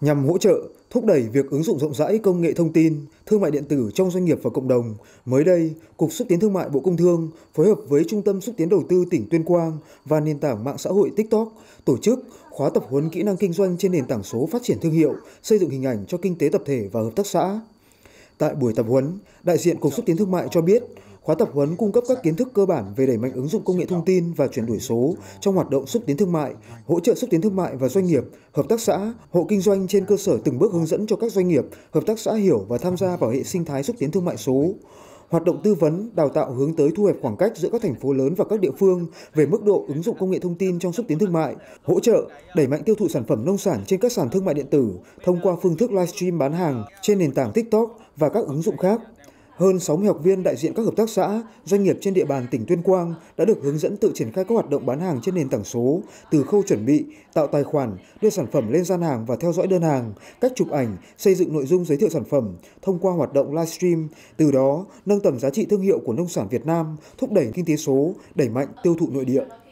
nhằm hỗ trợ thúc đẩy việc ứng dụng rộng rãi công nghệ thông tin, thương mại điện tử trong doanh nghiệp và cộng đồng. Mới đây, Cục xúc tiến thương mại Bộ Công Thương phối hợp với Trung tâm xúc tiến đầu tư tỉnh Tuyên Quang và nền tảng mạng xã hội TikTok tổ chức khóa tập huấn kỹ năng kinh doanh trên nền tảng số phát triển thương hiệu, xây dựng hình ảnh cho kinh tế tập thể và hợp tác xã. Tại buổi tập huấn, đại diện Cục xúc tiến thương mại cho biết Khóa tập huấn cung cấp các kiến thức cơ bản về đẩy mạnh ứng dụng công nghệ thông tin và chuyển đổi số trong hoạt động xúc tiến thương mại, hỗ trợ xúc tiến thương mại và doanh nghiệp, hợp tác xã, hộ kinh doanh trên cơ sở từng bước hướng dẫn cho các doanh nghiệp, hợp tác xã hiểu và tham gia vào hệ sinh thái xúc tiến thương mại số. Hoạt động tư vấn, đào tạo hướng tới thu hẹp khoảng cách giữa các thành phố lớn và các địa phương về mức độ ứng dụng công nghệ thông tin trong xúc tiến thương mại, hỗ trợ đẩy mạnh tiêu thụ sản phẩm nông sản trên các sàn thương mại điện tử thông qua phương thức livestream bán hàng trên nền tảng TikTok và các ứng dụng khác. Hơn 60 học viên đại diện các hợp tác xã, doanh nghiệp trên địa bàn tỉnh Tuyên Quang đã được hướng dẫn tự triển khai các hoạt động bán hàng trên nền tảng số, từ khâu chuẩn bị, tạo tài khoản, đưa sản phẩm lên gian hàng và theo dõi đơn hàng, cách chụp ảnh, xây dựng nội dung giới thiệu sản phẩm thông qua hoạt động livestream, từ đó nâng tầm giá trị thương hiệu của nông sản Việt Nam, thúc đẩy kinh tế số, đẩy mạnh tiêu thụ nội địa.